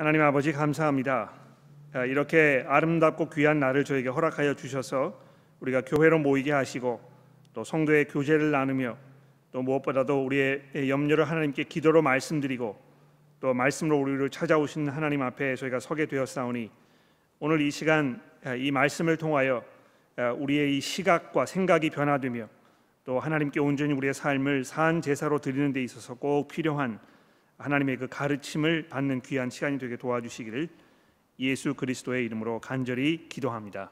하나님 아버지 감사합니다. 아, 이렇게 아름답고 귀한 날을 저에게 허락하여 주셔서 우리가 교회로 모이게 하시고 또 성도의 교제를 나누며 또 무엇보다도 우리의 염려를 하나님께 기도로 말씀드리고 또 말씀으로 우리를 찾아오신 하나님 앞에 저희가 서게 되었사오니 오늘 이 시간 아, 이 말씀을 통하여 아, 우리의 이 시각과 생각이 변화되며 또 하나님께 온전히 우리의 삶을 산 제사로 드리는 데 있어서 꼭 필요한 하나님의 그 가르침을 받는 귀한 시간이 되게 도와주시기를 예수 그리스도의 이름으로 간절히 기도합니다.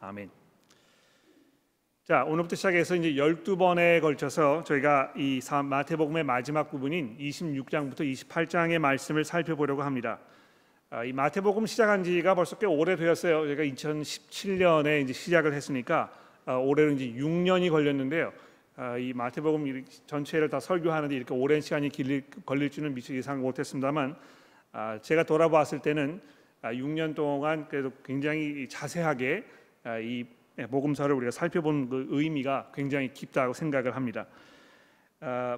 아멘. 자, 오늘부터 시작해서 이제 12번에 걸쳐서 저희가 이 마태복음의 마지막 부분인 26장부터 28장의 말씀을 살펴보려고 합니다. 아, 이 마태복음 시작한 지가 벌써 꽤 오래되었어요. 저희가 2017년에 이제 시작을 했으니까 아, 올해로 이제 6년이 걸렸는데요. 아, 이 마태복음 전체를 다 설교하는데 이렇게 오랜 시간이 길릴, 걸릴 지는 미처 예상 못했습니다만 아, 제가 돌아봤을 때는 6년 아, 동안 그래도 굉장히 자세하게 이 복음서를 우리가 살펴본 그 의미가 굉장히 깊다고 생각을 합니다.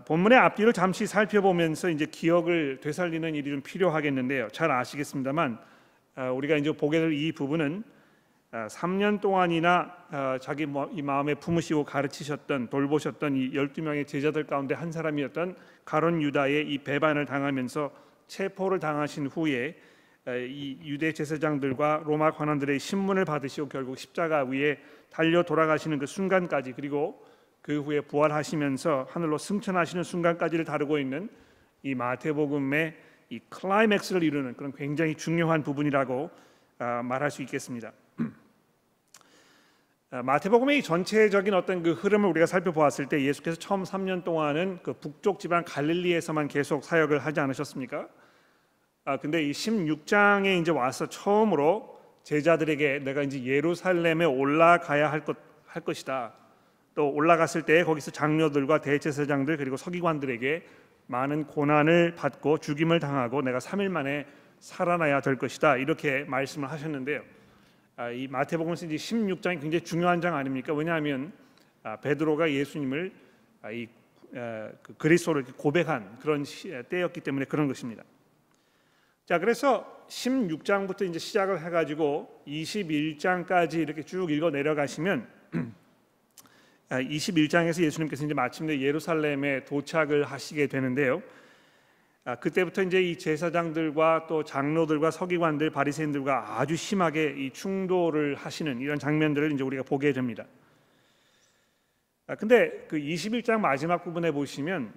본문의 앞뒤를 잠시 살펴보면서 이제 기억을 되살리는 일이 좀 필요하겠는데요. 잘 아시겠습니다만 우리가 이제 보게 될 이 부분은 3년 어, 동안이나 어, 자기 뭐, 이 마음에 품으시고 가르치셨던 돌보셨던 이 12명의 제자들 가운데 한 사람이었던 가론 유다의 이 배반을 당하면서 체포를 당하신 후에 어, 이 유대 제사장들과 로마 관원들의 신문을 받으시고 결국 십자가 위에 달려 돌아가시는 그 순간까지 그리고 그 후에 부활하시면서 하늘로 승천하시는 순간까지를 다루고 있는 이 마태복음의 이 클라이맥스를 이루는 그런 굉장히 중요한 부분이라고 말할 수 있겠습니다. 어, 마태복음의 전체적인 어떤 그 흐름을 우리가 살펴보았을 때 예수께서 처음 3년 동안은 그 북쪽 지방 갈릴리에서만 계속 사역을 하지 않으셨습니까? 아 근데 이 16장에 이제 와서 처음으로 제자들에게 내가 이제 예루살렘에 올라가야 할 것 할 것이다. 또 올라갔을 때 거기서 장녀들과 대제사장들 그리고 서기관들에게 많은 고난을 받고 죽임을 당하고 내가 3일 만에 살아나야 될 것이다. 이렇게 말씀을 하셨는데요. 아, 이 마태복음서 이제 16장이 굉장히 중요한 장 아닙니까? 왜냐하면 아, 베드로가 예수님을 아, 이 그 그리스도를 고백한 그런 때였기 때문에 그런 것입니다. 자, 그래서 16장부터 이제 시작을 해 가지고 21장까지 이렇게 쭉 읽어 내려가시면 21장에서 예수님께서 이제 마침내 예루살렘에 도착을 하시게 되는데요. 아, 그때부터 이제 이 제사장들과 또 장로들과 서기관들 바리새인들과 아주 심하게 이 충돌을 하시는 이런 장면들을 이제 우리가 보게 됩니다. 아, 근데 그 21장 마지막 부분에 보시면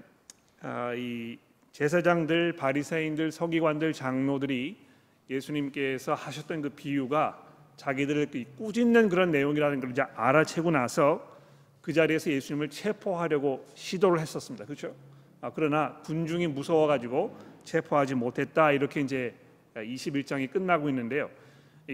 아, 이 제사장들, 바리새인들, 서기관들, 장로들이 예수님께서 하셨던 그 비유가 자기들을 꾸짖는 그런 내용이라는 걸 이제 알아채고 나서 그 자리에서 예수님을 체포하려고 시도를 했었습니다. 그렇죠? 아, 그러나 군중이 무서워가지고 체포하지 못했다 이렇게 이제 21장이 끝나고 있는데요.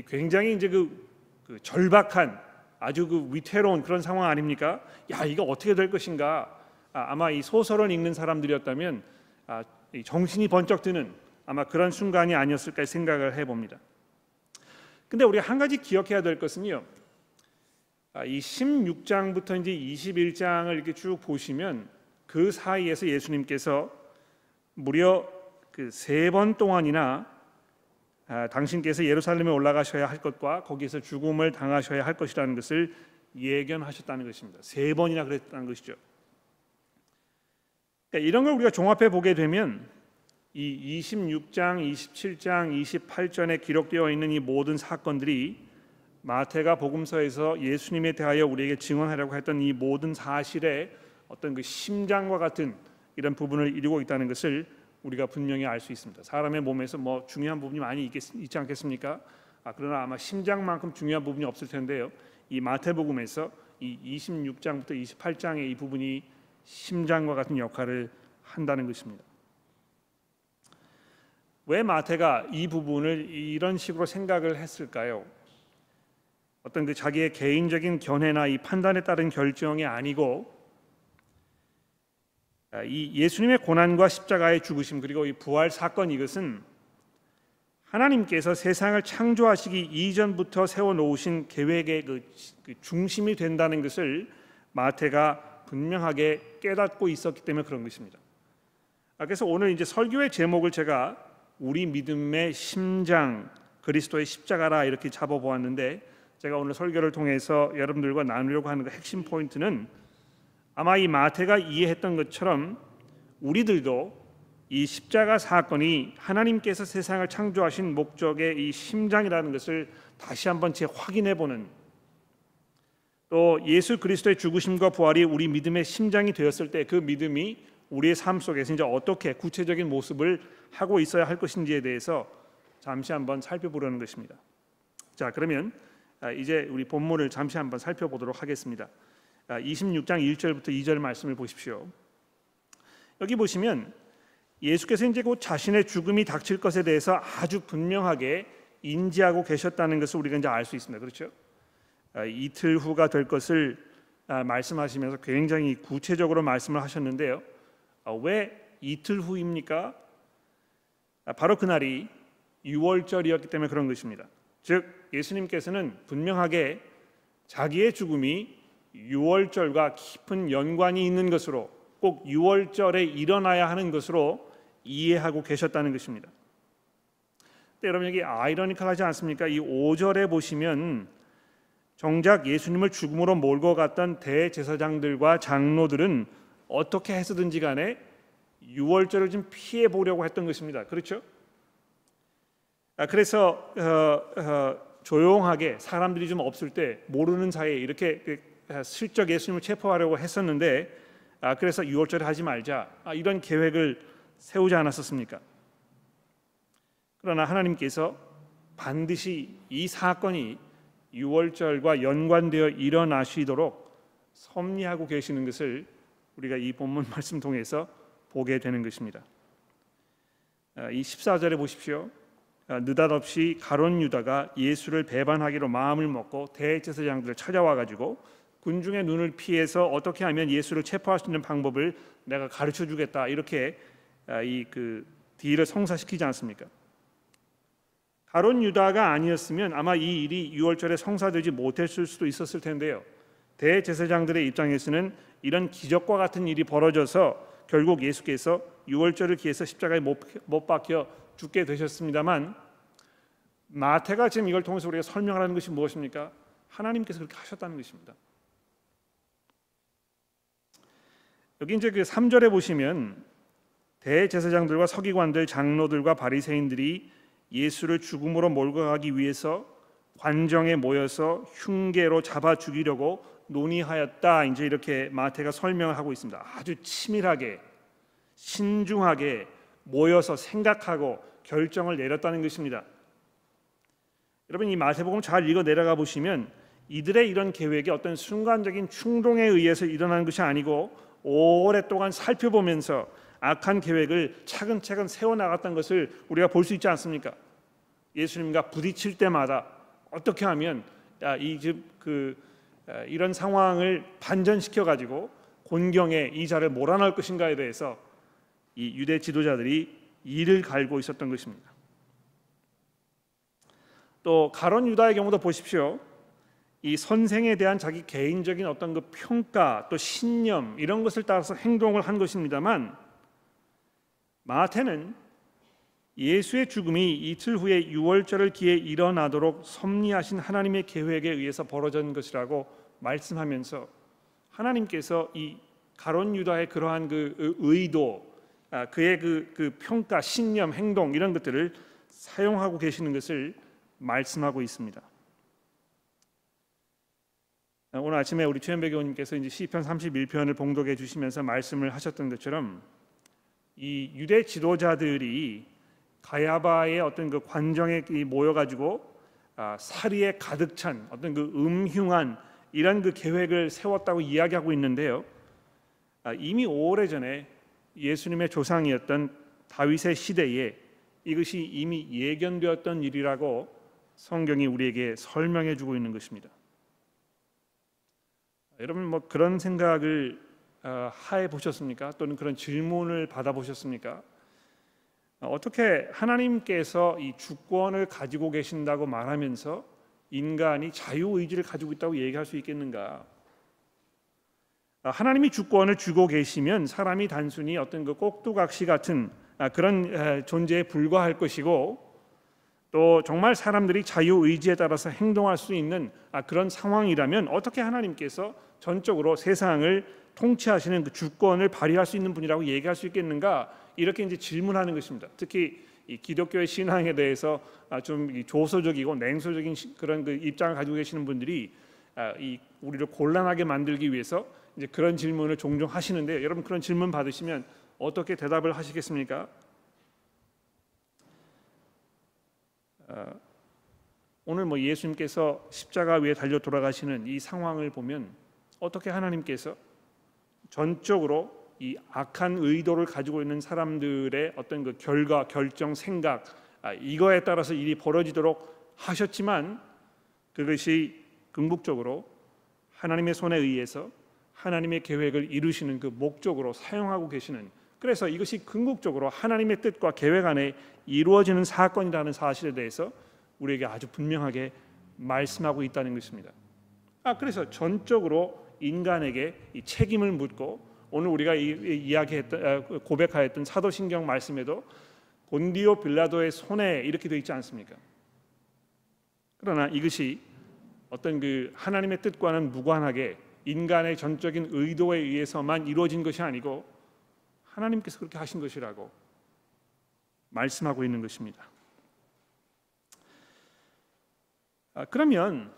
굉장히 이제 그, 그 절박한 아주 그 위태로운 그런 상황 아닙니까? 야 이거 어떻게 될 것인가? 아, 마이 소설을 읽는 사람들이었다면 아, 정신이 번쩍 드는 아마 그런 순간이 아니었을까 생각을 해봅니다. 근데 우리 한 가지 기억해야 될 것은요. 아, 이 16장부터 이제 21장을 이렇게 쭉 보시면 그 사이에서 예수님께서 무려 그 세 번 동안이나 아, 당신께서 예루살렘에 올라가셔야 할 것과 거기에서 죽음을 당하셔야 할 것이라는 것을 예견하셨다는 것입니다. 세 번이나 그랬다는 것이죠. 그러니까 이런 걸 우리가 종합해 보게 되면 이 26장, 27장, 28절에 기록되어 있는 이 모든 사건들이 마태가 복음서에서 예수님에 대하여 우리에게 증언하려고 했던 이 모든 사실의 어떤 그 심장과 같은 이런 부분을 이루고 있다는 것을 우리가 분명히 알 수 있습니다. 사람의 몸에서 뭐 중요한 부분이 많이 있겠, 있지 않겠습니까? 아, 그러나 아마 심장만큼 중요한 부분이 없을 텐데요. 이 마태복음에서 이 26장부터 28장의 이 부분이 심장과 같은 역할을 한다는 것입니다. 왜 마태가 이 부분을 이런 식으로 생각을 했을까요? 어떤 그 자기의 개인적인 견해나 이 판단에 따른 결정이 아니고 아, 이 예수님의 고난과 십자가의 죽으심 그리고 이 부활 사건 이것은 하나님께서 세상을 창조하시기 이전부터 세워 놓으신 계획의 그, 그 중심이 된다는 것을 마태가 분명하게 깨닫고 있었기 때문에 그런 것입니다. 아, 그래서 오늘 이제 설교의 제목을 제가 우리 믿음의 심장 그리스도의 십자가라 이렇게 잡아 보았는데 제가 오늘 설교를 통해서 여러분들과 나누려고 하는 그 핵심 포인트는 아마 이 마태가 이해했던 것처럼 우리들도 이 십자가 사건이 하나님께서 세상을 창조하신 목적의 이 심장이라는 것을 다시 한번 재확인해 보는 또 예수 그리스도의 죽으심과 부활이 우리 믿음의 심장이 되었을 때 그 믿음이 우리의 삶 속에서 이제 어떻게 구체적인 모습을 하고 있어야 할 것인지에 대해서 잠시 한번 살펴보려는 것입니다. 자, 그러면 아, 이제 우리 본문을 잠시 한번 살펴보도록 하겠습니다. 26장 아, 1절부터 2절 말씀을 보십시오. 여기 보시면 예수께서 이제 곧 자신의 죽음이 닥칠 것에 대해서 아주 분명하게 인지하고 계셨다는 것을 우리가 이제 알 수 있습니다. 그렇죠? 아, 이틀 후가 될 것을 아, 말씀하시면서 굉장히 구체적으로 말씀을 하셨는데요. 왜 이틀 후입니까? 바로 그날이 유월절이었기 때문에 그런 것입니다. 즉 예수님께서는 분명하게 자기의 죽음이 유월절과 깊은 연관이 있는 것으로 꼭 유월절에 일어나야 하는 것으로 이해하고 계셨다는 것입니다. 여러분 여기 아이러니컬하지 않습니까? 이 5절에 보시면 정작 예수님을 죽음으로 몰고 갔던 대제사장들과 장로들은 어떻게 해서든지 간에 유월절을 좀 피해 보려고 했던 것입니다. 그렇죠? 아, 그래서 어, 어, 조용하게 사람들이 좀 없을 때 모르는 사이에 이렇게 슬쩍 예수님을 체포하려고 했었는데 아, 그래서 6월절에 하지 말자 아, 이런 계획을 세우지 않았었습니까? 그러나 하나님께서 반드시 이 사건이 6월절과 연관되어 일어나시도록 섭리하고 계시는 것을 우리가 이 본문 말씀 통해서 보게 되는 것입니다. 아, 이 14절에 보십시오. 아, 느닷없이 가론 유다가 예수를 배반하기로 마음을 먹고 대제사장들을 찾아와 가지고 군중의 눈을 피해서 어떻게 하면 예수를 체포할 수 있는 방법을 내가 가르쳐 주겠다 이렇게 아, 이그 딜을 성사시키지 않습니까? 가론 유다가 아니었으면 아마 이 일이 유월절에 성사되지 못했을 수도 있었을 텐데요. 대제사장들의 입장에서는 이런 기적과 같은 일이 벌어져서 결국 예수께서 유월절을 기해서 십자가에 못 박혀 죽게 되셨습니다만 마태가 지금 이걸 통해서 우리가 설명하는 것이 무엇입니까? 하나님께서 그렇게 하셨다는 것입니다. 여기 이제 그 3절에 보시면 대제사장들과 서기관들, 장로들과 바리새인들이 예수를 죽음으로 몰고 가기 위해서 관정에 모여서 흉계로 잡아 죽이려고 논의하였다. 이제 이렇게 마태가 설명을 하고 있습니다. 아주 치밀하게 신중하게 모여서 생각하고 결정을 내렸다는 것입니다. 여러분 이 마태복음 잘 읽어 내려가 보시면 이들의 이런 계획이 어떤 순간적인 충동에 의해서 일어난 것이 아니고 오랫동안 살펴보면서 악한 계획을 차근차근 세워나갔던 것을 우리가 볼 수 있지 않습니까? 예수님과 부딪힐 때마다 어떻게 하면 이그 이런 상황을 반전시켜 가지고 곤경에 이자를 몰아넣을 것인가에 대해서 이 유대 지도자들이 이를 갈고 있었던 것입니다. 또 가론 유다의 경우도 보십시오. 이 선생에 대한 자기 개인적인 어떤 그 평가 또 신념 이런 것을 따라서 행동을 한 것입니다만 마태는 예수의 죽음이 이틀 후에 유월절을 기해 일어나도록 섭리하신 하나님의 계획에 의해서 벌어진 것이라고 말씀하면서 하나님께서 이 가론 유다의 그러한 그 의도 아, 그의 그, 그 평가 신념 행동 이런 것들을 사용하고 계시는 것을 말씀하고 있습니다. 오늘 아침에 우리 최현배 교우님께서 이제 시편 31편을 봉독해 주시면서 말씀을 하셨던 것처럼 이 유대 지도자들이 가야바의 어떤 그 관정에 모여 가지고 아, 사리에 가득 찬 어떤 그 음흉한 이런 그 계획을 세웠다고 이야기하고 있는데요. 아, 이미 오래 전에 예수님의 조상이었던 다윗의 시대에 이것이 이미 예견되었던 일이라고 성경이 우리에게 설명해 주고 있는 것입니다. 여러분 뭐 그런 생각을 어, 하해 보셨습니까? 또는 그런 질문을 받아 보셨습니까? 어, 어떻게 하나님께서 이 주권을 가지고 계신다고 말하면서 인간이 자유 의지를 가지고 있다고 얘기할 수 있겠는가? 아, 하나님이 주권을 주고 계시면 사람이 단순히 어떤 그 꼭두각시 같은 아, 그런 존재에 불과할 것이고 또 정말 사람들이 자유 의지에 따라서 행동할 수 있는 아, 그런 상황이라면 어떻게 하나님께서 전적으로 세상을 통치하시는 그 주권을 발휘할 수 있는 분이라고 얘기할 수 있겠는가 이렇게 이제 질문하는 것입니다. 특히 이 기독교의 신앙에 대해서 아, 좀 조소적이고 냉소적인 그런 그 입장을 가지고 계시는 분들이 아, 우리를 곤란하게 만들기 위해서 이제 그런 질문을 종종 하시는데 여러분 그런 질문 받으시면 어떻게 대답을 하시겠습니까? 어, 오늘 뭐 예수님께서 십자가 위에 달려 돌아가시는 이 상황을 보면 어떻게 하나님께서 전적으로 이 악한 의도를 가지고 있는 사람들의 어떤 그 결과, 결정, 생각 아, 이거에 따라서 일이 벌어지도록 하셨지만 그것이 궁극적으로 하나님의 손에 의해서 하나님의 계획을 이루시는 그 목적으로 사용하고 계시는 그래서 이것이 궁극적으로 하나님의 뜻과 계획 안에 이루어지는 사건이라는 사실에 대해서 우리에게 아주 분명하게 말씀하고 있다는 것입니다. 아 그래서 전적으로 인간에게 책임을 묻고 오늘 우리가 이야기했던 아, 그 고백하였던 사도신경 말씀에도 본디오 빌라도의 손에 이렇게 되어 있지 않습니까? 그러나 이것이 어떤 그 하나님의 뜻과는 무관하게 인간의 전적인 의도에 의해서만 이루어진 것이 아니고 하나님께서 그렇게 하신 것이라고 말씀하고 있는 것입니다. 아, 그러면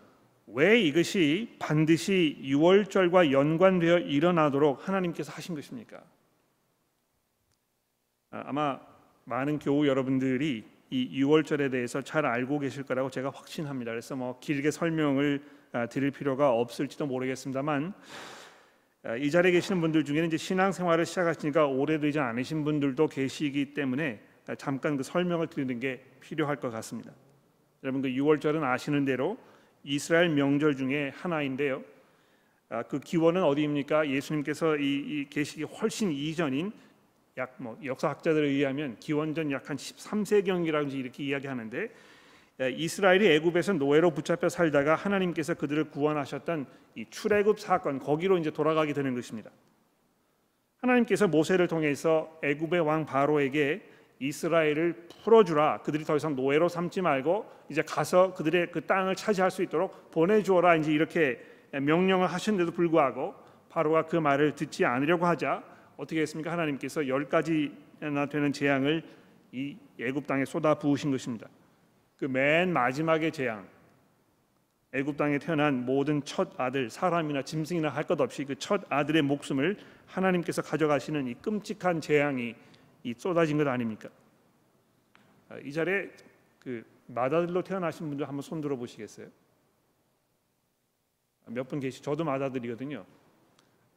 왜 이것이 반드시 유월절과 연관되어 일어나도록 하나님께서 하신 것입니까? 아, 마 많은 교우 여러분들이 이 유월절에 대해서 잘 알고 계실 거라고 제가 확신합니다. 그래서 뭐 길게 설명을 아, 드릴 필요가 없을지도 모르겠습니다만 아, 이 자리에 계시는 분들 중에는 이제 신앙생활을 시작하시니까 오래되지 않으신 분들도 계시기 때문에 잠깐 그 설명을 드리는 게 필요할 것 같습니다. 여러분 그 6월절은 아시는 대로 이스라엘 명절 중에 하나인데요. 아, 그 기원은 어디입니까? 예수님께서 이 계시기 훨씬 이전인 약 뭐 역사학자들에 의하면 기원전 약 한 13세경이라든지 이렇게 이야기하는데 아, 이스라엘이 애굽에서 노예로 붙잡혀 살다가 하나님께서 그들을 구원하셨던 이 출애굽 사건 거기로 이제 돌아가게 되는 것입니다. 하나님께서 모세를 통해서 애굽의 왕 바로에게 이스라엘을 풀어주라. 그들이 더 이상 노예로 삼지 말고 이제 가서 그들의 그 땅을 차지할 수 있도록 보내주어라. 이제 이렇게 명령을 하셨는데도 불구하고 바로가 그 말을 듣지 않으려고 하자 어떻게 했습니까? 하나님께서 열 가지나 되는 재앙을 이 애굽 땅에 쏟아 부으신 것입니다. 그 맨 마지막의 재앙, 애굽 땅에 태어난 모든 첫 아들, 사람이나 짐승이나 할 것 없이 그 첫 아들의 목숨을 하나님께서 가져가시는 이 끔찍한 재앙이 이 쏟아진 것 아닙니까? 아, 이 자리에 그 마다들로 태어나신 분들 한번 손 들어 보시겠어요? 몇 분 계시? 저도 마다들이거든요.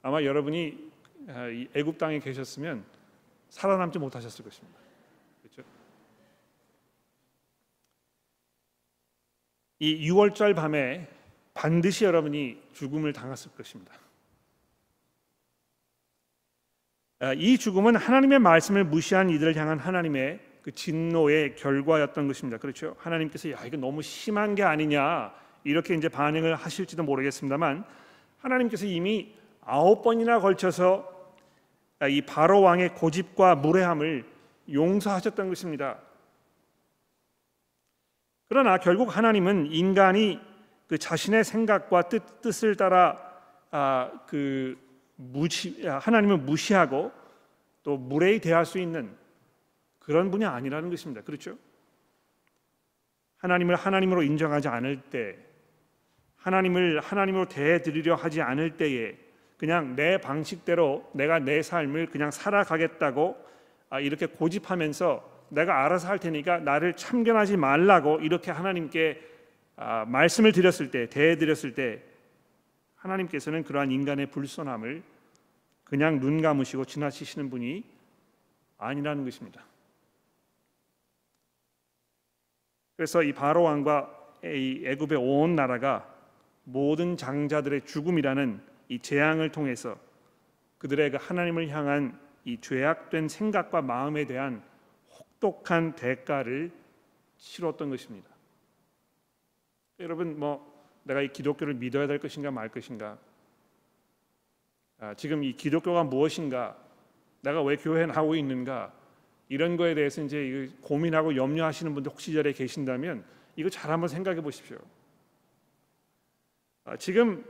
아마 여러분이 아, 애굽 땅에 계셨으면 살아남지 못하셨을 것입니다. 그렇죠? 이 6월절 밤에 반드시 여러분이 죽음을 당했을 것입니다. 어, 이 죽음은 하나님의 말씀을 무시한 이들을 향한 하나님의 그 진노의 결과였던 것입니다. 그렇죠? 하나님께서 야 이거 너무 심한 게 아니냐 이렇게 이제 반응을 하실지도 모르겠습니다만 하나님께서 이미 아홉 번이나 걸쳐서 어, 이 바로 왕의 고집과 무례함을 용서하셨던 것입니다. 그러나 결국 하나님은 인간이 그 자신의 생각과 뜻, 뜻을 따라 아, 그 무시 하나님을 무시하고 또 무례히 대할 수 있는 그런 분이 아니라는 것입니다. 그렇죠? 하나님을 하나님으로 인정하지 않을 때 하나님을 하나님으로 대해드리려 하지 않을 때에 그냥 내 방식대로 내가 내 삶을 그냥 살아가겠다고 아, 이렇게 고집하면서 내가 알아서 할 테니까 나를 참견하지 말라고 이렇게 하나님께 아, 말씀을 드렸을 때 대해 드렸을 때 하나님께서는 그러한 인간의 불손함을 그냥 눈 감으시고 지나치시는 분이 아니라는 것입니다. 그래서 이 바로 왕과 이 애굽의 온 나라가 모든 장자들의 죽음이라는 이 재앙을 통해서 그들의 그 하나님을 향한 이 죄악된 생각과 마음에 대한 혹독한 대가를 치렀던 것입니다. 여러분 뭐 내가 이 기독교를 믿어야 될 것인가 말 것인가 아, 지금 이 기독교가 무엇인가? 내가 왜 교회 나오고 있는가? 이런 거에 대해서 이제 고민하고 염려하시는 분들 혹시 이 자리에 계신다면 이거 잘 한번 생각해 보십시오. 아, 지금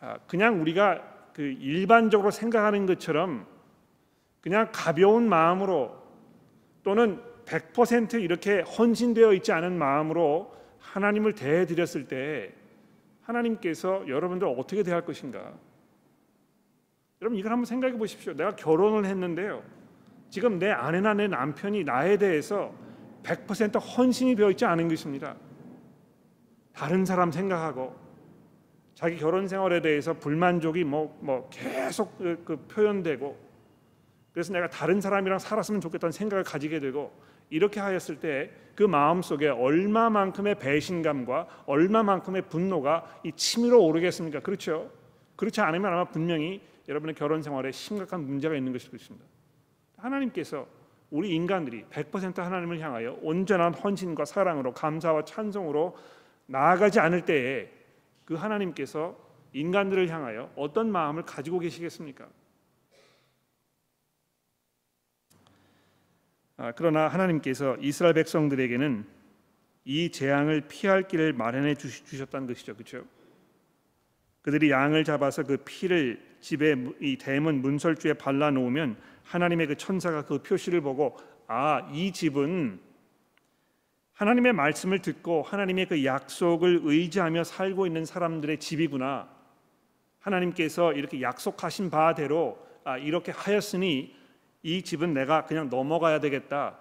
아, 그냥 우리가 그 일반적으로 생각하는 것처럼 그냥 가벼운 마음으로 또는 100% 이렇게 헌신되어 있지 않은 마음으로 하나님을 대해 드렸을 때 하나님께서 여러분들 어떻게 대할 것인가? 여러분 이걸 한번 생각해 보십시오. 내가 결혼을 했는데요. 지금 내 아내나 내 남편이 나에 대해서 100% 헌신이 되어 있지 않은 것입니다. 다른 사람 생각하고 자기 결혼 생활에 대해서 불만족이 뭐, 뭐 계속 그, 그 표현되고 그래서 내가 다른 사람이랑 살았으면 좋겠다는 생각을 가지게 되고 이렇게 하였을 때 그 마음 속에 얼마만큼의 배신감과 얼마만큼의 분노가 이 치밀어 오르겠습니까? 그렇죠? 그렇지 않으면 아마 분명히 여러분의 결혼 생활에 심각한 문제가 있는 것일 것입니다. 하나님께서 우리 인간들이 100% 하나님을 향하여 온전한 헌신과 사랑으로 감사와 찬송으로 나아가지 않을 때에 그 하나님께서 인간들을 향하여 어떤 마음을 가지고 계시겠습니까? 아, 그러나 하나님께서 이스라엘 백성들에게는 이 재앙을 피할 길을 마련해 주셨다는 것이죠, 그렇죠? 그들이 양을 잡아서 그 피를 집에 이 대문 문설주에 발라 놓으면 하나님의 그 천사가 그 표시를 보고 아, 이 집은 하나님의 말씀을 듣고 하나님의 그 약속을 의지하며 살고 있는 사람들의 집이구나. 하나님께서 이렇게 약속하신 바대로 아, 이렇게 하였으니 이 집은 내가 그냥 넘어가야 되겠다.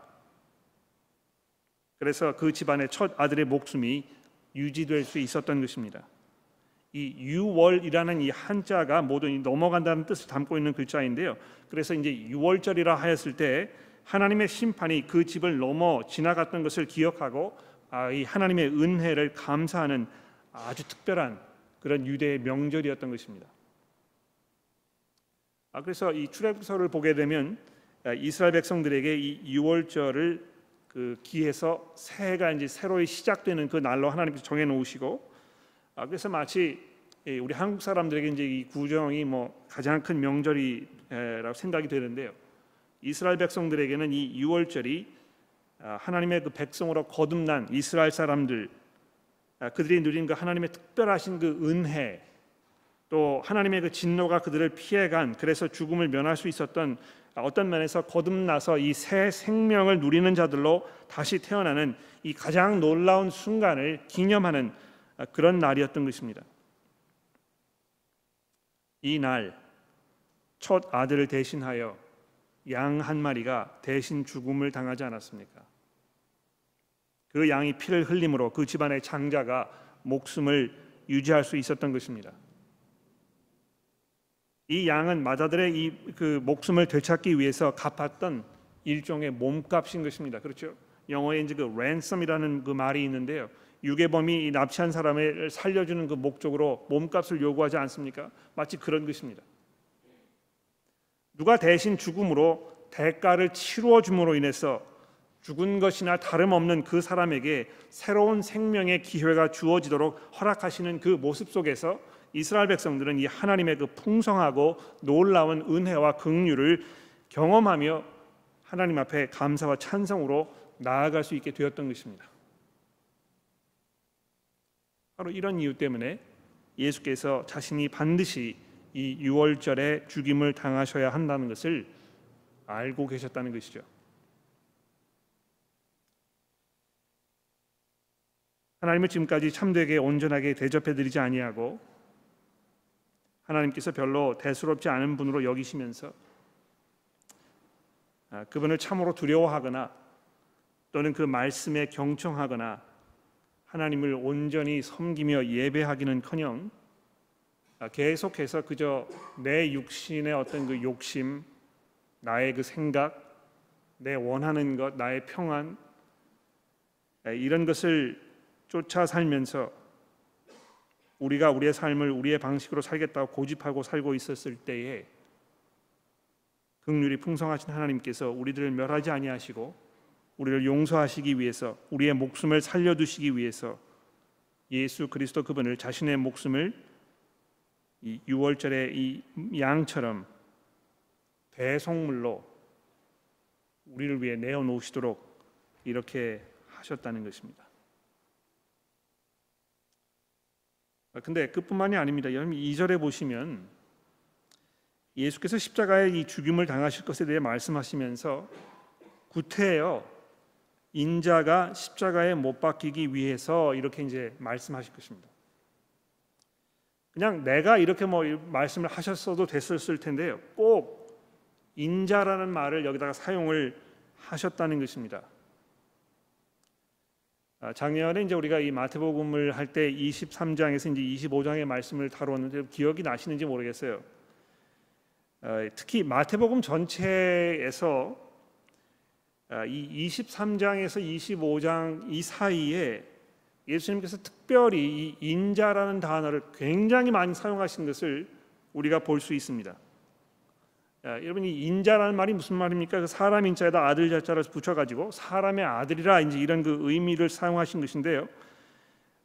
그래서 그 집안의 첫 아들의 목숨이 유지될 수 있었던 것입니다. 이 유월이라는 이 한자가 모두 넘어간다는 뜻을 담고 있는 글자인데요. 그래서 이제 유월절이라 하였을 때 하나님의 심판이 그 집을 넘어 지나갔던 것을 기억하고 아, 이 하나님의 은혜를 감사하는 아주 특별한 그런 유대의 명절이었던 것입니다. 아, 그래서 이 출애굽서를 보게 되면 아, 이스라엘 백성들에게 이 유월절을 그 기해서 새해가 이제 새로이 시작되는 그 날로 하나님께서 정해 놓으시고 아, 그래서 마치 예, 우리 한국 사람들에게 이제 이 구정이 뭐 가장 큰 명절이라고 생각이 되는데요. 이스라엘 백성들에게는 이 유월절이 아, 하나님의 그 백성으로 거듭난 이스라엘 사람들 아, 그들이 누린 그 하나님의 특별하신 그 은혜 또 하나님의 그 진노가 그들을 피해간 그래서 죽음을 면할 수 있었던 아, 어떤 면에서 거듭나서 이 새 생명을 누리는 자들로 다시 태어나는 이 가장 놀라운 순간을 기념하는 그런 날이었던 것입니다. 이날 첫 아들을 대신하여 양 한 마리가 대신 죽음을 당하지 않았습니까? 그 양이 피를 흘림으로 그 집안의 장자가 목숨을 유지할 수 있었던 것입니다. 이 양은 마자들의 이 그 목숨을 되찾기 위해서 갚았던 일종의 몸값인 것입니다. 그렇죠? 영어에 이제 그 랜섬이라는 그 말이 있는데요. 유괴범이 납치한 사람을 살려주는 그 목적으로 몸값을 요구하지 않습니까? 마치 그런 것입니다. 누가 대신 죽음으로 대가를 치루어 줌으로 인해서 죽은 것이나 다름없는 그 사람에게 새로운 생명의 기회가 주어지도록 허락하시는 그 모습 속에서 이스라엘 백성들은 이 하나님의 그 풍성하고 놀라운 은혜와 긍휼을 경험하며 하나님 앞에 감사와 찬성으로 나아갈 수 있게 되었던 것입니다. 바로 이런 이유 때문에 예수께서 자신이 반드시 이 유월절에 죽임을 당하셔야 한다는 것을 알고 계셨다는 것이죠. 하나님을 지금까지 참되게 온전하게 대접해 드리지 아니하고 하나님께서 별로 대수롭지 않은 분으로 여기시면서 아, 그분을 참으로 두려워하거나 또는 그 말씀에 경청하거나 하나님을 온전히 섬기며 예배하기는커녕 아, 계속해서 그저 내 육신의 어떤 그 욕심, 나의 그 생각, 내 원하는 것, 나의 평안 이런 것을 쫓아 살면서 우리가 우리의 삶을 우리의 방식으로 살겠다고 고집하고 살고 있었을 때에 극률이 풍성하신 하나님께서 우리들을 멸하지 아니하시고 우리를 용서하시기 위해서 우리의 목숨을 살려두시기 위해서 예수 그리스도 그분을 자신의 목숨을 이 6월절에 이 양처럼 대속물로 우리를 위해 내어 놓으시도록 이렇게 하셨다는 것입니다. 아, 근데 그뿐만이 아닙니다. 여러분 이절에 보시면 예수께서 십자가에 이 죽임을 당하실 것에 대해 말씀하시면서 구태여 인자가 십자가에 못 박히기 위해서 이렇게 이제 말씀하실 것입니다. 그냥 내가 이렇게 뭐 말씀을 하셨어도 됐었을 텐데요. 꼭 인자라는 말을 여기다가 사용을 하셨다는 것입니다. 아, 작년에 이제 우리가 이 마태복음을 할 때 23장에서 이제 25장의 말씀을 다뤘는데 기억이 나시는지 모르겠어요. 아, 특히 마태복음 전체에서 아, 이 23장에서 25장 이 사이에 예수님께서 특별히 이 인자라는 단어를 굉장히 많이 사용하신 것을 우리가 볼 수 있습니다. 아, 여러분 이 인자라는 말이 무슨 말입니까? 그 사람 인자에다 아들 자자를 붙여가지고 사람의 아들이라 이제 이런 그 의미를 사용하신 것인데요.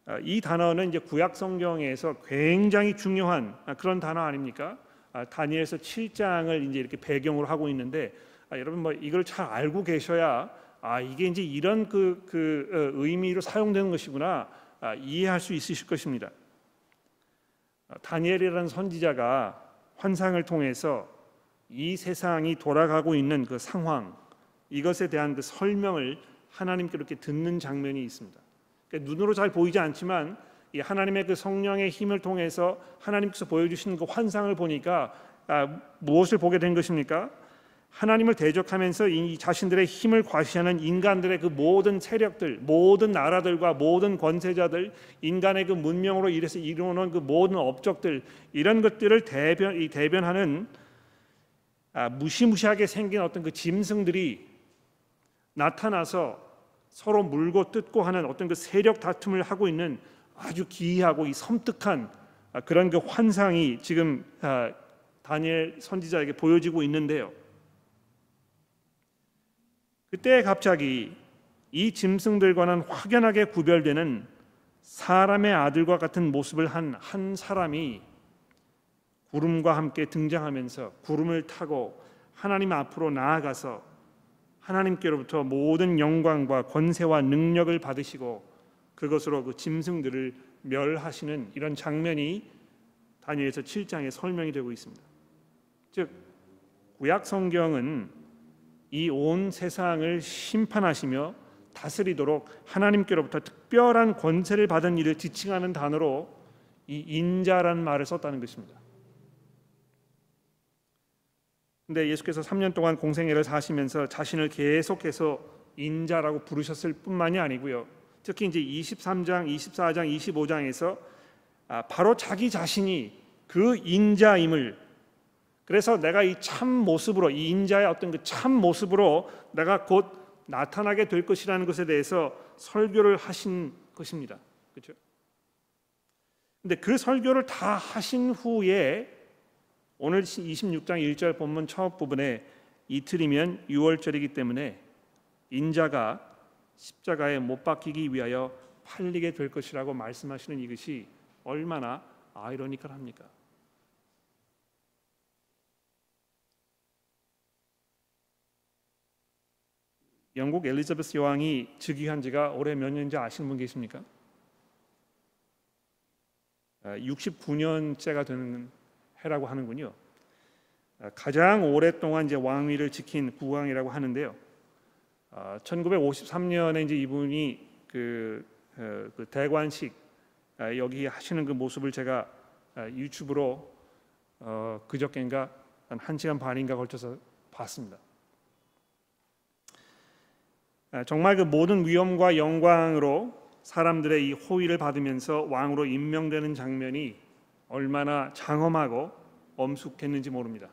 아, 이 단어는 이제 구약 성경에서 굉장히 중요한 그런 단어 아닙니까? 다니엘서 7장을 이제 이렇게 배경으로 하고 있는데 아, 여러분 뭐 이걸 잘 알고 계셔야 아 이게 이제 이런 그, 그 어, 의미로 사용되는 것이구나 아, 이해할 수 있으실 것입니다. 아, 다니엘이라는 선지자가 환상을 통해서 이 세상이 돌아가고 있는 그 상황 이것에 대한 그 설명을 하나님께 이렇게 듣는 장면이 있습니다. 그러니까 눈으로 잘 보이지 않지만 이 하나님의 그 성령의 힘을 통해서 하나님께서 보여주시는 그 환상을 보니까 아, 무엇을 보게 된 것입니까? 하나님을 대적하면서 이 자신들의 힘을 과시하는 인간들의 그 모든 세력들, 모든 나라들과 모든 권세자들, 인간의 그 문명으로 일해서 이루어놓은 그 모든 업적들 이런 것들을 대변 이 대변하는 아, 무시무시하게 생긴 어떤 그 짐승들이 나타나서 서로 물고 뜯고 하는 어떤 그 세력 다툼을 하고 있는 아주 기이하고 이 섬뜩한 아, 그런 그 환상이 지금 아, 다니엘 선지자에게 보여지고 있는데요. 그때 갑자기 이 짐승들과는 확연하게 구별되는 사람의 아들과 같은 모습을 한 한 사람이 구름과 함께 등장하면서 구름을 타고 하나님 앞으로 나아가서 하나님께로부터 모든 영광과 권세와 능력을 받으시고 그것으로 그 짐승들을 멸하시는 이런 장면이 다니엘서 7장에 설명이 되고 있습니다. 즉 구약 성경은 이온 세상을 심판하시며 다스리도록 하나님께로부터 특별한 권세를 받은 일을 지칭하는 단어로 이 인자라는 말을 썼다는 것입니다. 근데 예수께서 3년 동안 공생애를 사시면서 자신을 계속해서 인자라고 부르셨을 뿐만이 아니고요. 특히 이제 23장, 24장, 25장에서 바로 자기 자신이 그 인자임을 그래서 내가 이 참 모습으로 이 인자의 어떤 그 참 모습으로 내가 곧 나타나게 될 것이라는 것에 대해서 설교를 하신 것입니다. 그렇죠? 근데 그 설교를 다 하신 후에 오늘 26장 1절 본문 첫 부분에 이틀이면 6월절이기 때문에 인자가 십자가에 못 박히기 위하여 팔리게 될 것이라고 말씀하시는 이것이 얼마나 아이러니컬합니까? 영국 엘리자베스 여왕이 즉위한 지가 올해 몇 년인지 아시는 분 계십니까? 69년째가 아, 되는 해라고 하는군요. 아, 가장 오랫동안 이제 왕위를 지킨 국왕이라고 하는데요. 1953년에 아, 이제 이분이 그, 어, 그 대관식 여기 하시는 그 모습을 제가 유튜브로 어, 그저께인가 한시간 반인가 걸쳐서 봤습니다. 정말 그 모든 위엄과 영광으로 사람들의 이 호의를 받으면서 왕으로 임명되는 장면이 얼마나 장엄하고 엄숙했는지 모릅니다.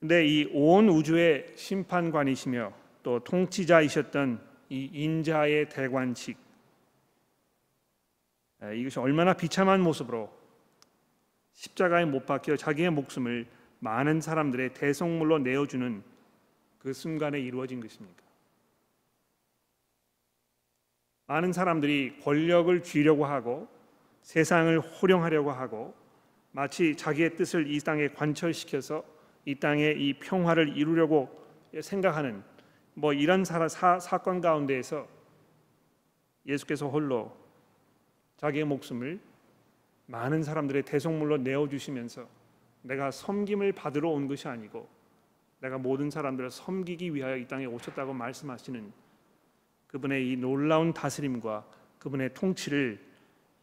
근데 이 온 우주의 심판관이시며 또 통치자이셨던 이 인자의 대관식 이것이 얼마나 비참한 모습으로 십자가에 못 박혀 자기의 목숨을 많은 사람들의 대성물로 내어주는 그 순간에 이루어진 것입니다 많은 사람들이 권력을 쥐려고 하고 세상을 호령하려고 하고 마치 자기의 뜻을 이 땅에 관철시켜서 이 땅에 이 평화를 이루려고 생각하는 뭐 이런 사, 사, 사건 가운데에서 예수께서 홀로 자기의 목숨을 많은 사람들의 대속물로 내어 주시면서 내가 섬김을 받으러 온 것이 아니고 내가 모든 사람들을 섬기기 위하여 이 땅에 오셨다고 말씀하시는 그분의 이 놀라운 다스림과 그분의 통치를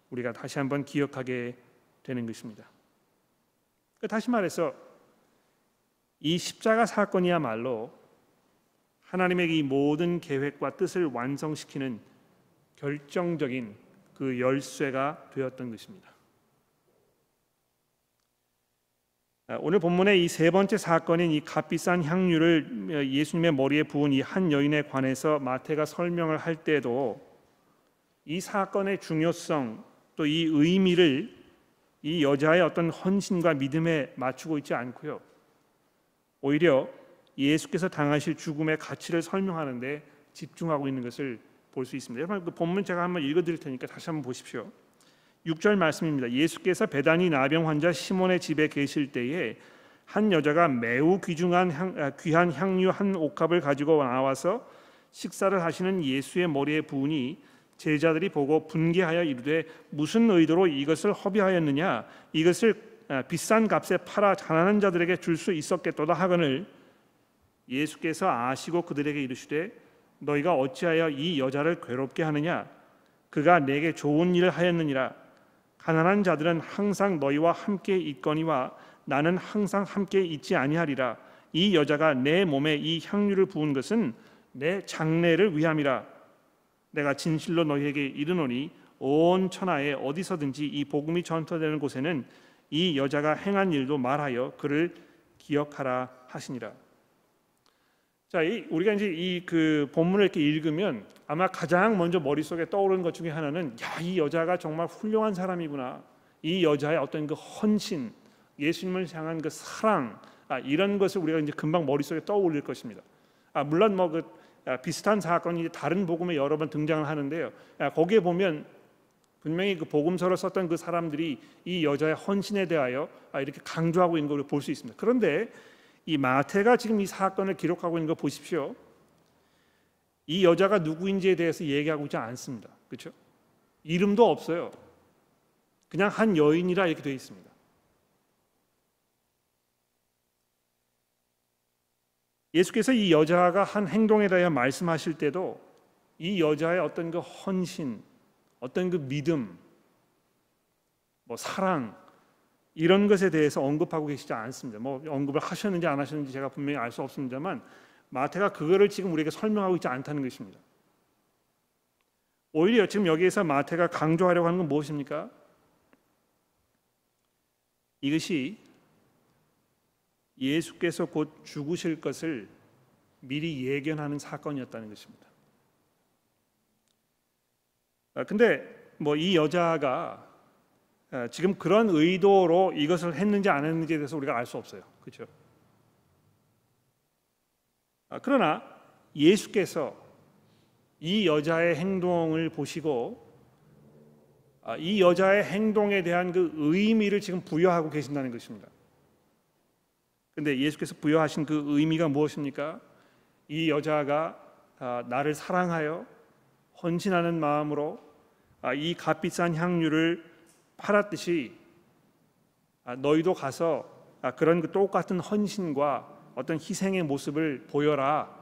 우리가 다시 한번 기억하게 되는 것입니다. 그 다시 말해서 이 십자가 사건이야말로 하나님의 이 모든 계획과 뜻을 완성시키는 결정적인 그 열쇠가 되었던 것입니다. 어, 오늘 본문의 이 세 번째 사건인 이 값비싼 향유를 어, 예수님의 머리에 부은 이 한 여인에 관해서 마태가 설명을 할 때도 이 사건의 중요성 또 이 의미를 이 여자의 어떤 헌신과 믿음에 맞추고 있지 않고요. 오히려 예수께서 당하실 죽음의 가치를 설명하는데 집중하고 있는 것을 볼 수 있습니다. 여러분 그 본문 제가 한번 읽어 드릴 테니까 다시 한번 보십시오. 6절 말씀입니다. 예수께서 배단이 나병 환자 시몬의 집에 계실 때에 한 여자가 매우 귀중한 향, 아, 귀한 향유 한 옥합을 가지고 나와서 식사를 하시는 예수의 머리에 부으니 제자들이 보고 분개하여 이르되 무슨 의도로 이것을 허비하였느냐 이것을 아, 비싼 값에 팔아 가난한 자들에게 줄 수 있었겠도다 하거늘 예수께서 아시고 그들에게 이르시되 너희가 어찌하여 이 여자를 괴롭게 하느냐 그가 내게 좋은 일을 하였느니라 가난한 자들은 항상 너희와 함께 있거니와 나는 항상 함께 있지 아니하리라 이 여자가 내 몸에 이 향유를 부은 것은 내 장례를 위함이라 내가 진실로 너희에게 이르노니 온 천하에 어디서든지 이 복음이 전파되는 곳에는 이 여자가 행한 일도 말하여 그를 기억하라 하시니라 자, 이, 우리가 이제 이 그 본문을 이렇게 읽으면 아마 가장 먼저 머릿속에 떠오르는 것 중에 하나는 야, 이 여자가 정말 훌륭한 사람이구나. 이 여자의 어떤 그 헌신, 예수님을 향한 그 사랑, 아, 이런 것을 우리가 이제 금방 머릿속에 떠올릴 것입니다. 아, 물론 뭐그 아, 비슷한 사건이 다른 복음에 여러 번 등장을 하는데요. 아, 거기에 보면 분명히 그 복음서를 썼던 그 사람들이 이 여자의 헌신에 대하여 아, 이렇게 강조하고 있는 걸 볼 수 있습니다. 그런데 이 마태가 지금 이 사건을 기록하고 있는 거 보십시오. 이 여자가 누구인지에 대해서 얘기하고 있지 않습니다. 그렇죠? 이름도 없어요. 그냥 한 여인이라 이렇게 되어 있습니다. 예수께서 이 여자가 한 행동에 대하 말씀하실 때도 이 여자의 어떤 그 헌신, 어떤 그 믿음, 뭐 사랑 이런 것에 대해서 언급하고 계시지 않습니다. 뭐 언급을 하셨는지 안 하셨는지 제가 분명히 알 수 없습니다만 마태가 그거를 지금 우리에게 설명하고 있지 않다는 것입니다. 오히려 지금 여기에서 마태가 강조하려고 하는 건 무엇입니까? 이것이 예수께서 곧 죽으실 것을 미리 예견하는 사건이었다는 것입니다. 아, 근데 뭐 이 여자가 예, 지금 그런 의도로 이것을 했는지 안 했는지에 대해서 우리가 알 수 없어요. 그렇죠? 아, 그러나 예수께서 이 여자의 행동을 보시고 아, 이 여자의 행동에 대한 그 의미를 지금 부여하고 계신다는 것입니다. 근데 예수께서 부여하신 그 의미가 무엇입니까? 이 여자가 아, 나를 사랑하여 헌신하는 마음으로 이 값비싼 향유를 팔았듯이 아, 너희도 가서 아, 그런 그 똑같은 헌신과 어떤 희생의 모습을 보여라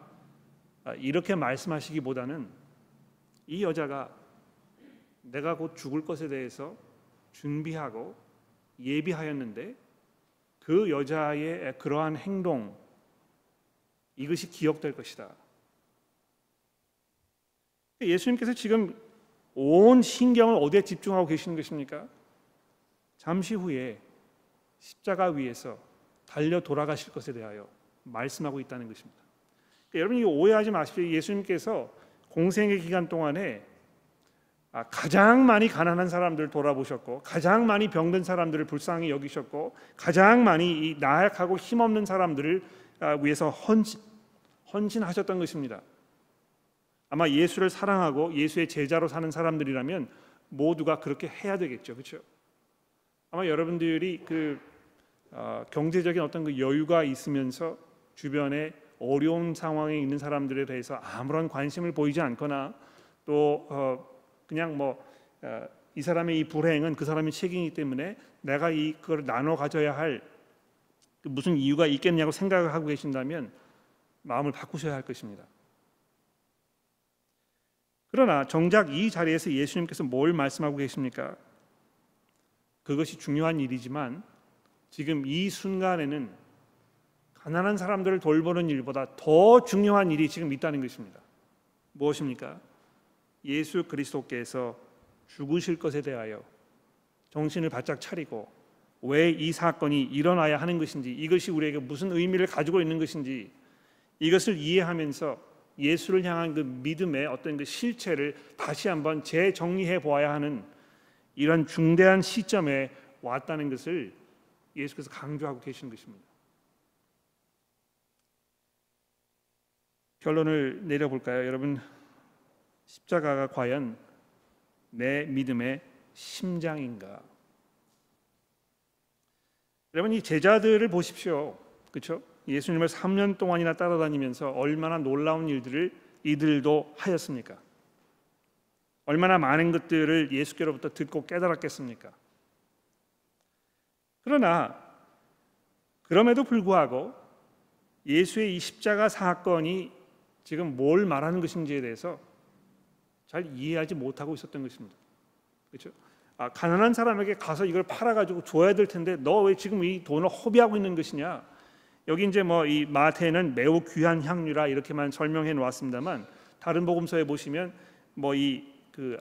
아, 이렇게 말씀하시기보다는 이 여자가 내가 곧 죽을 것에 대해서 준비하고 예비하였는데 그 여자의 그러한 행동 이것이 기억될 것이다. 예수님께서 지금 온 신경을 어디에 집중하고 계시는 것입니까? 잠시 후에 십자가 위에서 달려 돌아가실 것에 대하여 말씀하고 있다는 것입니다. 그러니까 여러분이 오해하지 마십시오. 예수님께서 공생의 기간 동안에 아, 가장 많이 가난한 사람들을 돌아보셨고 가장 많이 병든 사람들을 불쌍히 여기셨고 가장 많이 나약하고 힘없는 사람들을 아, 위해서 헌신, 헌신하셨던 것입니다. 아마 예수를 사랑하고 예수의 제자로 사는 사람들이라면 모두가 그렇게 해야 되겠죠. 그렇죠? 아마 여러분들이 그 어, 경제적인 어떤 그 여유가 있으면서 주변에 어려운 상황에 있는 사람들에 대해서 아무런 관심을 보이지 않거나 또 어, 그냥 뭐이 어, 사람의 이 불행은 그 사람의 책임이기 때문에 내가 이걸 나눠 가져야 할 그 무슨 이유가 있겠냐고 생각을 하고 계신다면 마음을 바꾸셔야 할 것입니다. 그러나 정작 이 자리에서 예수님께서 뭘 말씀하고 계십니까? 그것이 중요한 일이지만 지금 이 순간에는 가난한 사람들을 돌보는 일보다 더 중요한 일이 지금 있다는 것입니다. 무엇입니까? 예수 그리스도께서 죽으실 것에 대하여 정신을 바짝 차리고 왜 이 사건이 일어나야 하는 것인지 이것이 우리에게 무슨 의미를 가지고 있는 것인지 이것을 이해하면서 예수를 향한 그 믿음의 어떤 그 실체를 다시 한번 재정리해 보아야 하는 이런 중대한 시점에 왔다는 것을 예수께서 강조하고 계시는 것입니다. 결론을 내려볼까요? 여러분 십자가가 과연 내 믿음의 심장인가? 여러분 이 제자들을 보십시오. 그렇죠? 예수님을 3년 동안이나 따라다니면서 얼마나 놀라운 일들을 이들도 하였습니까? 얼마나 많은 것들을 예수께로부터 듣고 깨달았겠습니까? 그러나 그럼에도 불구하고 예수의 이 십자가 사건이 지금 뭘 말하는 것인지에 대해서 잘 이해하지 못하고 있었던 것입니다. 그렇죠? 아, 가난한 사람에게 가서 이걸 팔아 가지고 줘야 될 텐데 너 왜 지금 이 돈을 허비하고 있는 것이냐? 여기 이제 뭐 이 마태는 매우 귀한 향유라 이렇게만 설명해 놓았습니다만 다른 복음서에 보시면 뭐이 그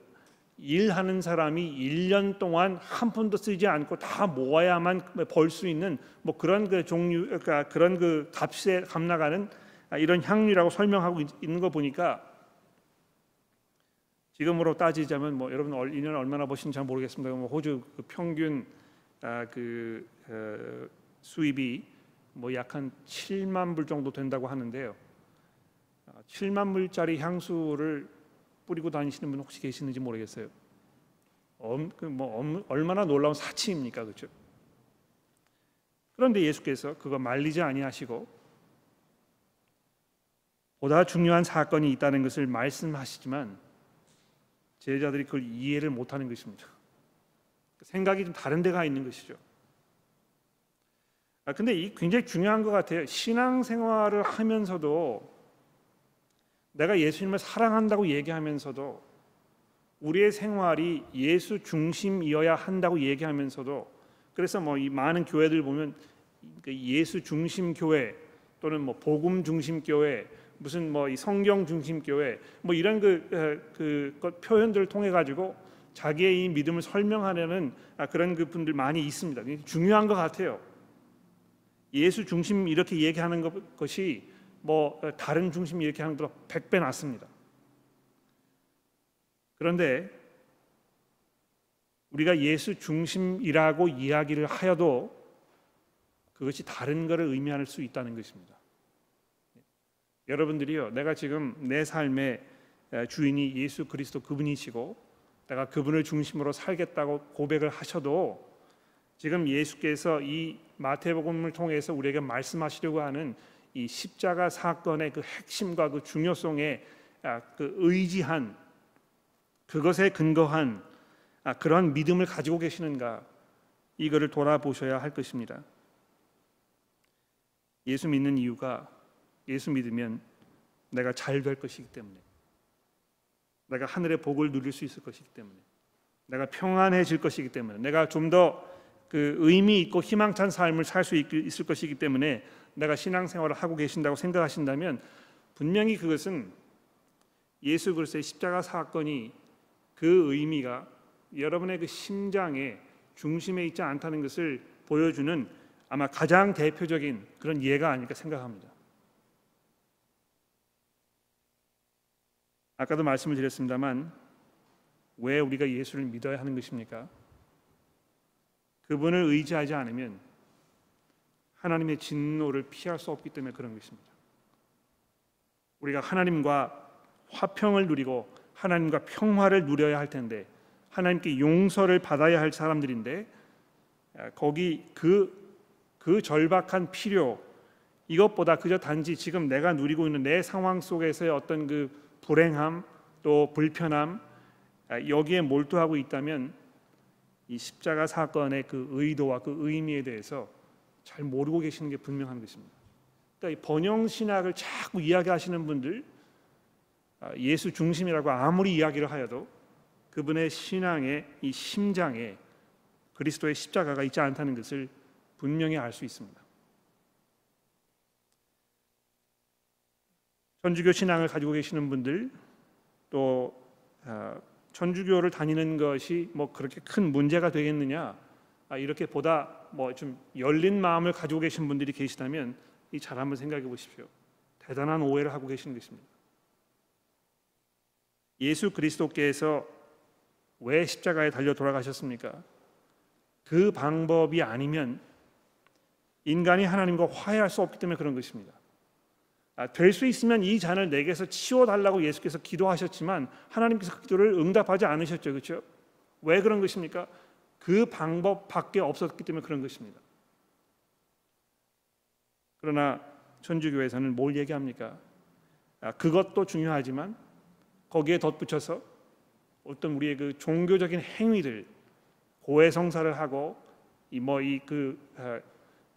일하는 사람이 1년 동안 한 푼도 쓰지 않고 다 모아야만 벌 수 있는 뭐 그런 그 종류 그러니까 그런 그 값에 감나가는 이런 향류라고 설명하고 있는 거 보니까 지금으로 따지자면 뭐 여러분 1년 얼마나 버시는지 잘 모르겠습니다. 뭐 호주 그 평균 아, 그그 어, 수입이 뭐 약한 7만 불 정도 된다고 하는데요. 7만 아, 불짜리 향수를 뿌리고 다니시는 분 혹시 계시는지 모르겠어요. 엄, 그 뭐, 얼마나 놀라운 사치입니까, 그렇죠? 그런데 예수께서 그거 말리지 아니하시고 보다 중요한 사건이 있다는 것을 말씀하시지만 제자들이 그걸 이해를 못하는 것입니다. 생각이 좀 다른 데가 있는 것이죠. 아, 근데 이 굉장히 중요한 것 같아요. 신앙생활을 하면서도 내가 예수님을 사랑한다고 얘기하면서도 우리의 생활이 예수 중심이어야 한다고 얘기하면서도 그래서 뭐 이 많은 교회들 보면 그 예수 중심 교회 또는 뭐 복음 중심 교회 무슨 뭐 이 성경 중심 교회 뭐 이런 그, 어, 그, 그 표현들을 통해 가지고 자기의 이 믿음을 설명하려는 아, 그런 그 분들 많이 있습니다. 중요한 것 같아요. 예수 중심 이렇게 얘기하는 것이 뭐 어, 다른 중심 이렇게 이 하는 것보다 100배 낫습니다. 그런데 우리가 예수 중심이라고 이야기를 하여도 그것이 다른 것을 의미할 수 있다는 것입니다. 여러분들이요, 내가 지금 내 삶의 주인이 예수 그리스도 그분이시고 내가 그분을 중심으로 살겠다고 고백을 하셔도 지금 예수께서 이 마태복음을 통해서 우리에게 말씀하시려고 하는 이 십자가 사건의 그 핵심과 그 중요성에 아, 그 의지한 그것에 근거한 아, 그런 믿음을 가지고 계시는가 이거를 돌아보셔야 할 것입니다. 예수 믿는 이유가 예수 믿으면 내가 잘 될 것이기 때문에 내가 하늘의 복을 누릴 수 있을 것이기 때문에 내가 평안해질 것이기 때문에 내가 좀 더 그 의미 있고 희망찬 삶을 살 수 있을 것이기 때문에 내가 신앙생활을 하고 계신다고 생각하신다면 분명히 그것은 예수 그리스도의 십자가 사건이 그 의미가 여러분의 그 심장의 중심에 있지 않다는 것을 보여주는 아마 가장 대표적인 그런 예가 아닐까 생각합니다. 아까도 말씀을 드렸습니다만 왜 우리가 예수를 믿어야 하는 것입니까? 그분을 의지하지 않으면 하나님의 진노를 피할 수 없기 때문에 그런 것입니다. 우리가 하나님과 화평을 누리고 하나님과 평화를 누려야 할 텐데 하나님께 용서를 받아야 할 사람들인데 아, 거기 그그 그 절박한 필요 이것보다 그저 단지 지금 내가 누리고 있는 내 상황 속에서의 어떤 그 불행함 또 불편함 아, 여기에 몰두하고 있다면 이 십자가 사건의 그 의도와 그 의미에 대해서 잘 모르고 계시는 게 분명한 것입니다. 그러니까 번영 신학을 자꾸 이야기하시는 분들 아, 예수 중심이라고 아무리 이야기를 하여도 그분의 신앙의 이 심장에 그리스도의 십자가가 있지 않다는 것을 분명히 알 수 있습니다. 천주교 신앙을 가지고 계시는 분들 또 아, 천주교를 다니는 것이 뭐 그렇게 큰 문제가 되겠느냐 아, 이렇게 보다 뭐좀 열린 마음을 가지고 계신 분들이 계시다면 이잘 한번 생각해 보십시오. 대단한 오해를 하고 계시는 것입니다. 예수 그리스도께서 왜 십자가에 달려 돌아가셨습니까? 그 방법이 아니면 인간이 하나님과 화해할 수 없기 때문에 그런 것입니다. 아, 될수 있으면 이 잔을 내게서 치워달라고 예수께서 기도하셨지만 하나님께서 그 기도를 응답하지 않으셨죠, 그렇죠? 왜 그런 것입니까? 그 방법밖에 없었기 때문에 그런 것입니다. 그러나 천주교에서는 뭘 얘기합니까? 아, 그것도 중요하지만 거기에 덧붙여서 어떤 우리의 그 종교적인 행위들 고해 성사를 하고 뭐이그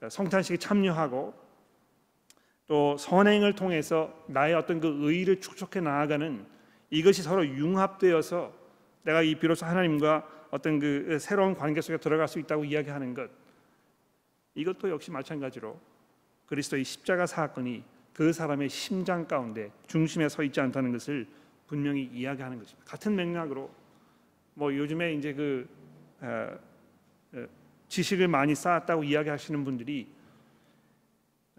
아, 성탄식에 참여하고 또 선행을 통해서 나의 어떤 그 의를 축적해 나아가는 이것이 서로 융합되어서 내가 이 비로소 하나님과 어떤 그 새로운 관계 속에 들어갈 수 있다고 이야기하는 것 이것도 역시 마찬가지로 그리스도의 십자가 사건이 그 사람의 심장 가운데 중심에 서 있지 않다는 것을 분명히 이야기하는 것입니다. 같은 맥락으로 뭐 요즘에 이제 그 어, 지식을 많이 쌓았다고 이야기하시는 분들이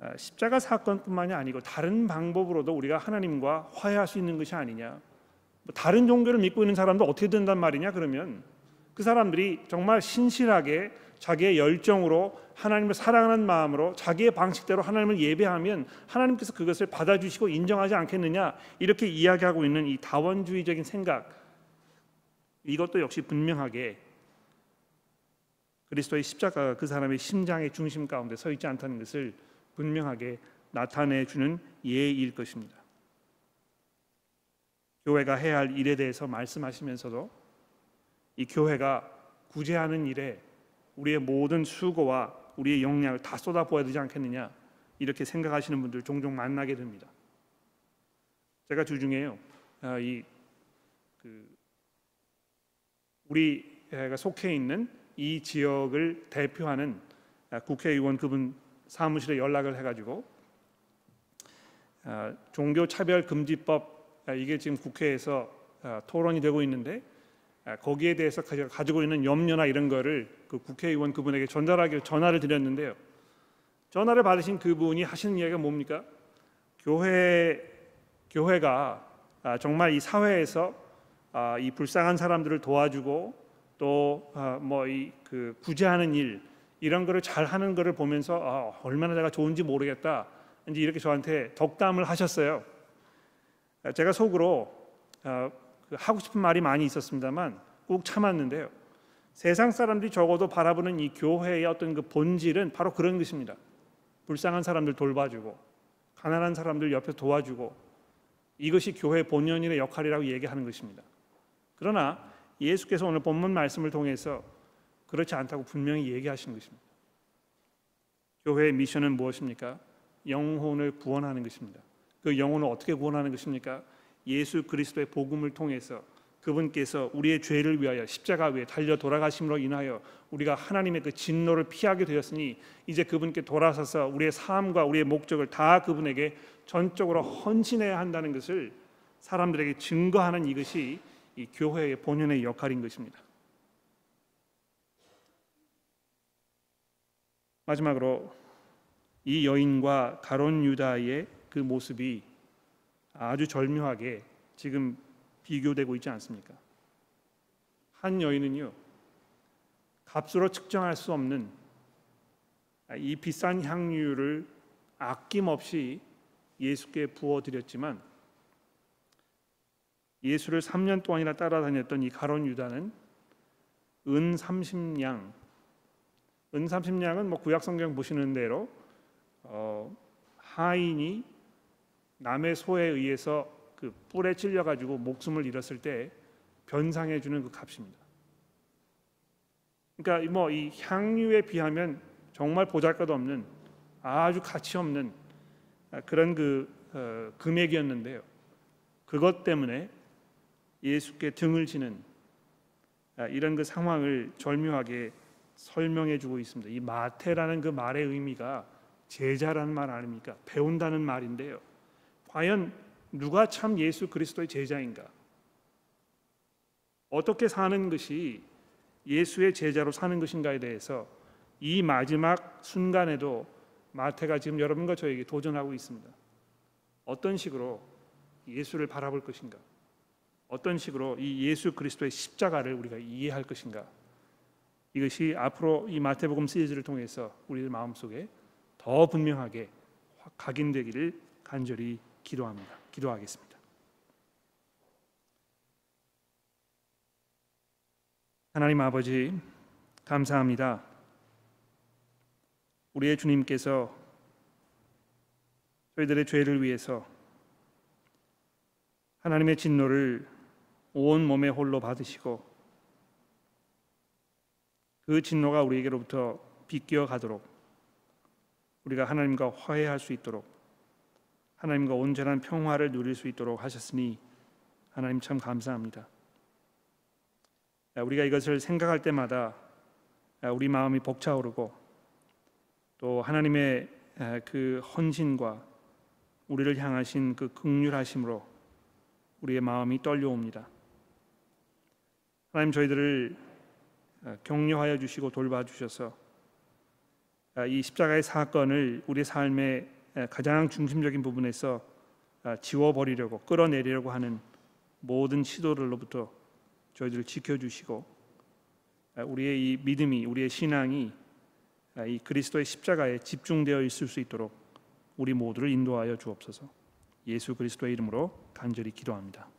아, 십자가 사건뿐만이 아니고 다른 방법으로도 우리가 하나님과 화해할 수 있는 것이 아니냐. 뭐 다른 종교를 믿고 있는 사람도 어떻게 된단 말이냐 그러면 그 사람들이 정말 신실하게 자기의 열정으로 하나님을 사랑하는 마음으로 자기의 방식대로 하나님을 예배하면 하나님께서 그것을 받아주시고 인정하지 않겠느냐 이렇게 이야기하고 있는 이 다원주의적인 생각 이것도 역시 분명하게 그리스도의 십자가가 그 사람의 심장의 중심 가운데 서 있지 않다는 것을 분명하게 나타내 주는 예일 것입니다. 교회가 해야 할 일에 대해서 말씀하시면서도 이 교회가 구제하는 일에 우리의 모든 수고와 우리의 역량을 다 쏟아부어야 되지 않겠느냐 이렇게 생각하시는 분들 종종 만나게 됩니다. 제가 주중에요 아, 이 그, 우리가 속해 있는 이 지역을 대표하는 아, 국회의원 그분 사무실에 연락을 해가지고 아, 종교차별금지법 이게 지금 국회에서 토론이 되고 있는데 아, 거기에 대해서 가지고 있는 염려나 이런 거를 그 국회의원 그분에게 전달하기 전화를 드렸는데요. 전화를 받으신 그분이 하시는 이야기가 뭡니까? 교회 교회가 아, 정말 이 사회에서 아, 이 불쌍한 사람들을 도와주고 또 뭐 이그 구제하는 일 이런 거를 잘 하는 거를 보면서 아, 얼마나 내가 좋은지 모르겠다. 이제 이렇게 저한테 덕담을 하셨어요. 제가 속으로 그 하고 싶은 말이 많이 있었습니다만 꾹 참았는데요. 세상 사람들이 적어도 바라보는 이 교회의 어떤 그 본질은 바로 그런 것입니다. 불쌍한 사람들 돌봐주고 가난한 사람들 옆에 도와주고 이것이 교회 본연인의 역할이라고 얘기하는 것입니다. 그러나 예수께서 오늘 본문 말씀을 통해서 그렇지 않다고 분명히 얘기하신 것입니다. 교회의 미션은 무엇입니까? 영혼을 구원하는 것입니다. 그 영혼을 어떻게 구원하는 것입니까? 예수 그리스도의 복음을 통해서 그분께서 우리의 죄를 위하여 십자가 위에 달려 돌아가심으로 인하여 우리가 하나님의 그 진노를 피하게 되었으니 이제 그분께 돌아서서 우리의 삶과 우리의 목적을 다 그분에게 전적으로 헌신해야 한다는 것을 사람들에게 증거하는 이것이 이 교회의 본연의 역할인 것입니다. 마지막으로 이 여인과 가론 유다의 그 모습이 아주 절묘하게 지금 비교되고 있지 않습니까? 한 여인은요 값으로 측정할 수 없는 이 비싼 향유를 아낌없이 예수께 부어 드렸지만 예수를 3년 동안이나 따라다녔던 이 가론 유다는 은 30량 은 30량은 뭐 구약 성경 보시는 대로 어, 하인이 남의 소에 의해서 그 뿔에 찔려 가지고 목숨을 잃었을 때 변상해 주는 그 값입니다. 그러니까 뭐 이 향유에 비하면 정말 보잘것없는 아주 가치 없는 그런 그 어, 금액이었는데요. 그것 때문에 예수께 등을 지는 아, 이런 그 상황을 절묘하게 설명해 주고 있습니다. 이 마태라는 그 말의 의미가 제자라는 말 아닙니까? 배운다는 말인데요. 과연 누가 참 예수 그리스도의 제자인가? 어떻게 사는 것이 예수의 제자로 사는 것인가에 대해서 이 마지막 순간에도 마태가 지금 여러분과 저에게 도전하고 있습니다. 어떤 식으로 예수를 바라볼 것인가? 어떤 식으로 이 예수 그리스도의 십자가를 우리가 이해할 것인가? 이것이 앞으로 이 마태복음 시리즈를 통해서 우리들 마음속에 더 분명하게 확 각인되기를 간절히 기도합니다. 기도하겠습니다. 하나님 아버지 감사합니다. 우리의 주님께서 저희들의 죄를 위해서 하나님의 진노를 온 몸에 홀로 받으시고 그 진노가 우리에게로부터 비껴 가도록 우리가 하나님과 화해할 수 있도록 하나님과 온전한 평화를 누릴 수 있도록 하셨으니 하나님 참 감사합니다. 우리가 이것을 생각할 때마다 우리 마음이 벅차오르고 또 하나님의 그 헌신과 우리를 향하신 그 극률하심으로 우리의 마음이 떨려옵니다. 하나님 저희들을 격려하여 주시고 돌봐 주셔서 이 십자가의 사건을 우리 삶에 예, 가장 중심적인 부분에서 아, 지워버리려고 끌어내리려고 하는 모든 시도들로부터 저희들을 지켜주시고 아, 우리의 이 믿음이 우리의 신앙이 아, 이 그리스도의 십자가에 집중되어 있을 수 있도록 우리 모두를 인도하여 주옵소서. 예수 그리스도의 이름으로 간절히 기도합니다.